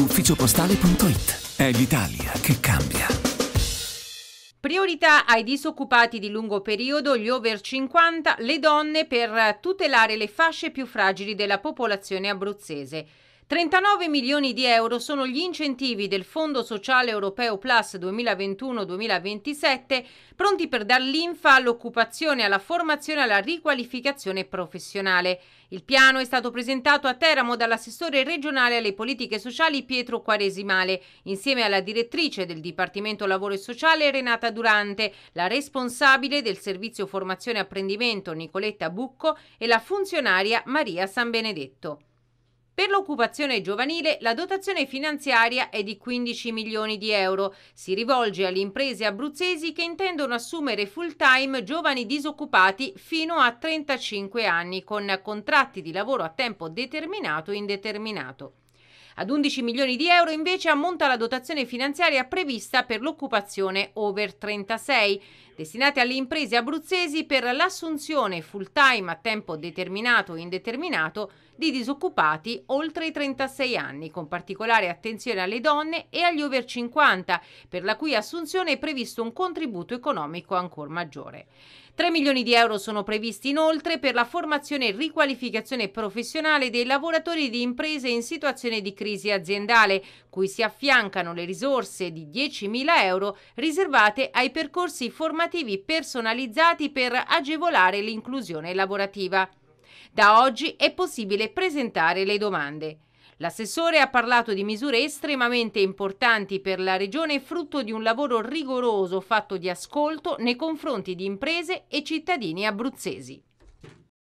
ufficiopostale.it. È l'Italia che cambia. Priorità ai disoccupati di lungo periodo, gli over 50, le donne per tutelare le fasce più fragili della popolazione abruzzese. 39 milioni di euro sono gli incentivi del Fondo Sociale Europeo Plus 2021-2027 pronti per dar linfa all'occupazione, alla formazione e alla riqualificazione professionale. Il piano è stato presentato a Teramo dall'assessore regionale alle politiche sociali Pietro Quaresimale, insieme alla direttrice del Dipartimento Lavoro e Sociale Renata Durante, la responsabile del servizio formazione e apprendimento Nicoletta Bucco e la funzionaria Maria San Benedetto. Per l'occupazione giovanile la dotazione finanziaria è di 15 milioni di euro. Si rivolge alle imprese abruzzesi che intendono assumere full time giovani disoccupati fino a 35 anni con contratti di lavoro a tempo determinato e indeterminato. Ad 11 milioni di euro invece ammonta la dotazione finanziaria prevista per l'occupazione over 36 destinate alle imprese abruzzesi per l'assunzione full time a tempo determinato o indeterminato di disoccupati oltre i 36 anni, con particolare attenzione alle donne e agli over 50, per la cui assunzione è previsto un contributo economico ancora maggiore. 3 milioni di euro sono previsti inoltre per la formazione e riqualificazione professionale dei lavoratori di imprese in situazione di crisi aziendale, cui si affiancano le risorse di 10.000 euro riservate ai percorsi formativi formativi personalizzati per agevolare l'inclusione lavorativa. Da oggi è possibile presentare le domande. L'assessore ha parlato di misure estremamente importanti per la Regione frutto di un lavoro rigoroso fatto di ascolto nei confronti di imprese e cittadini abruzzesi.